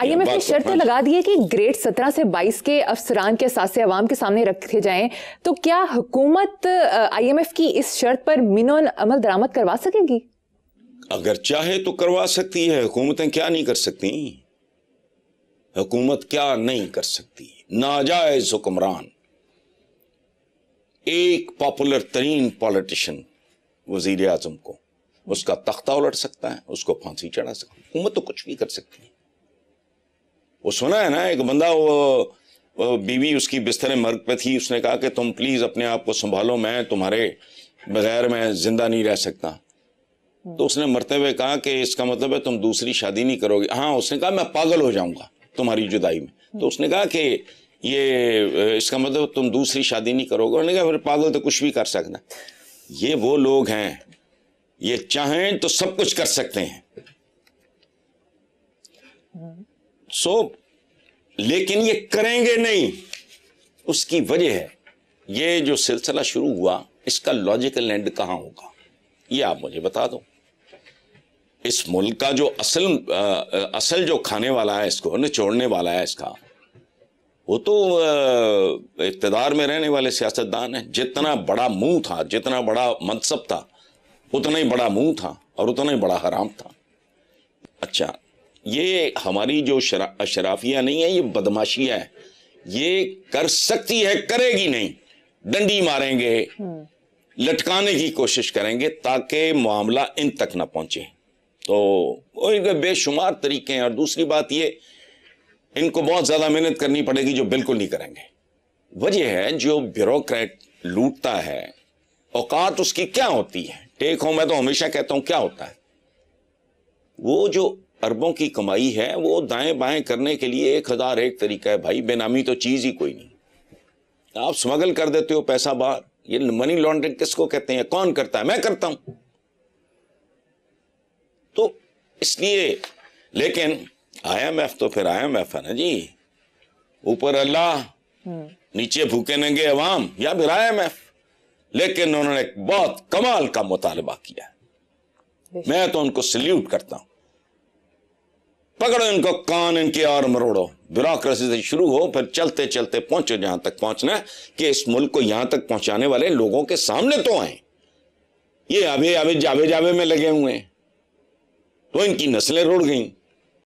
IMF ने तो शर्त लगा दी है कि ग्रेड 17 से 22 के अफसरान के साथ से अवाम के सामने रखे जाएं तो क्या हुकूमत आईएमएफ की इस शर्त पर मिनन अमल दरामद करवा सकेगी अगर चाहे तो करवा सकती है हुकूमतें क्या नहीं कर सकती हुकूमत क्या नहीं कर सकती नाजायज हुक्मरान एक पॉपुलर तरीन पॉलिटिशियन वजीर आजम को उसका तख्ता उलट सकता है उसको फांसी चढ़ा सकता है हुकूमत तो कुछ भी कर सकती है वो सुना है ना एक बंदा वो, बीवी उसकी बिस्तर मर्ग पे थी उसने कहा कि तुम प्लीज़ अपने आप को संभालो मैं तुम्हारे बगैर मैं ज़िंदा नहीं रह सकता तो उसने मरते हुए कहा कि इसका मतलब है तुम दूसरी शादी नहीं करोगे हाँ उसने कहा मैं पागल हो जाऊंगा तुम्हारी जुदाई में तो उसने कहा कि ये इसका मतलब तुम दूसरी शादी नहीं करोगे उन्होंने कहा फिर पागल तो कुछ भी कर सकना ये वो लोग हैं ये चाहें तो सब कुछ कर सकते हैं सो हम्म। so, लेकिन ये करेंगे नहीं उसकी वजह है ये जो सिलसिला शुरू हुआ इसका लॉजिकल एंड कहां होगा ये आप मुझे बता दो इस मुल्क का जो असल आ, असल जो खाने वाला है इसको निचोड़ने वाला है इसका वो तो इकतदार में रहने वाले सियासतदान है जितना बड़ा मुंह था जितना बड़ा मनसब था उतना ही बड़ा मुंह था और उतना ही बड़ा हराम था अच्छा ये हमारी जो शरा, शराफिया नहीं है ये बदमाशिया है ये कर सकती है करेगी नहीं डंडी मारेंगे हम्म। लटकाने की कोशिश करेंगे ताकि मामला इन तक ना पहुंचे तो बेशुमार तरीके हैं और दूसरी बात ये इनको बहुत ज़्यादा मेहनत करनी पड़ेगी जो बिल्कुल नहीं करेंगे वजह है जो ब्यूरोक्रेट लूटता है औकात उसकी क्या होती है टेक होम मैं तो हमेशा कहता हूं क्या होता है वो जो अरबों की कमाई है वो दाएं बाएं करने के लिए एक हज़ार एक तरीका है भाई बेनामी तो चीज़ ही कोई नहीं आप स्मगल कर देते हो पैसा बाहर ये मनी लॉन्ड्रिंग किसको कहते हैं कौन करता है मैं करता हूं तो इसलिए लेकिन आईएमएफ तो फिर आईएमएफ है ना जी ऊपर अल्लाह हम्म। नीचे भूखे नंगे अवाम या फिर आईएमएफ लेकिन उन्होंने बहुत कमाल का मुतालबा किया मैं तो उनको सल्यूट करता हूं पकड़ो इनको कान इनके और मरोड़ो ब्यूरोक्रेसी से शुरू हो फिर चलते चलते पहुंचो जहां तक पहुंचना कि इस मुल्क को यहां तक पहुंचाने वाले लोगों के सामने तो आए ये अभी अभी जावे जावे में लगे हुए हैं तो इनकी नस्लें रुड़ गईं